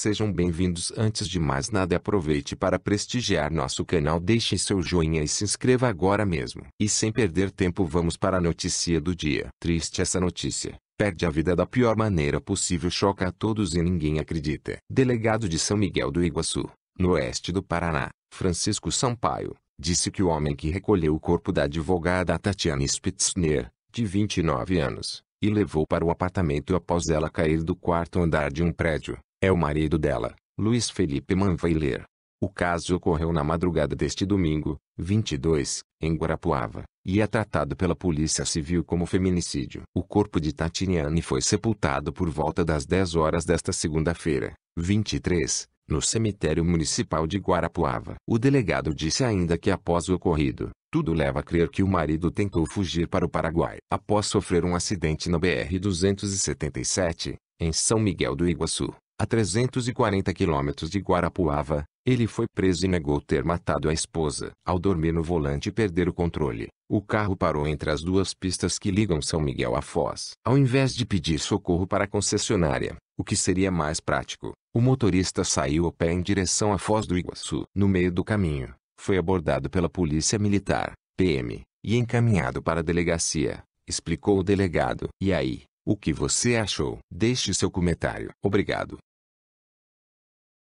Sejam bem-vindos. Antes de mais nada, aproveite para prestigiar nosso canal, deixe seu joinha e se inscreva agora mesmo. E sem perder tempo, vamos para a notícia do dia. Triste essa notícia. Perde a vida da pior maneira possível, choca a todos e ninguém acredita. Delegado de São Miguel do Iguaçu, no oeste do Paraná, Francisco Sampaio, disse que o homem que recolheu o corpo da advogada Tatiana Spitzner, de 29 anos, e levou para o apartamento após ela cair do quarto andar de um prédio, é o marido dela, Luiz Felipe Manveiler. O caso ocorreu na madrugada deste domingo, 22, em Guarapuava, e é tratado pela Polícia Civil como feminicídio. O corpo de Tatiniane foi sepultado por volta das 10 horas desta segunda-feira, 23, no cemitério municipal de Guarapuava. O delegado disse ainda que após o ocorrido, tudo leva a crer que o marido tentou fugir para o Paraguai. Após sofrer um acidente na BR-277, em São Miguel do Iguaçu, a 340 quilômetros de Guarapuava, ele foi preso e negou ter matado a esposa. Ao dormir no volante e perder o controle, o carro parou entre as duas pistas que ligam São Miguel a Foz. Ao invés de pedir socorro para a concessionária, o que seria mais prático, o motorista saiu a pé em direção à Foz do Iguaçu. No meio do caminho, foi abordado pela Polícia Militar, PM, e encaminhado para a delegacia, explicou o delegado. E aí, o que você achou? Deixe seu comentário. Obrigado.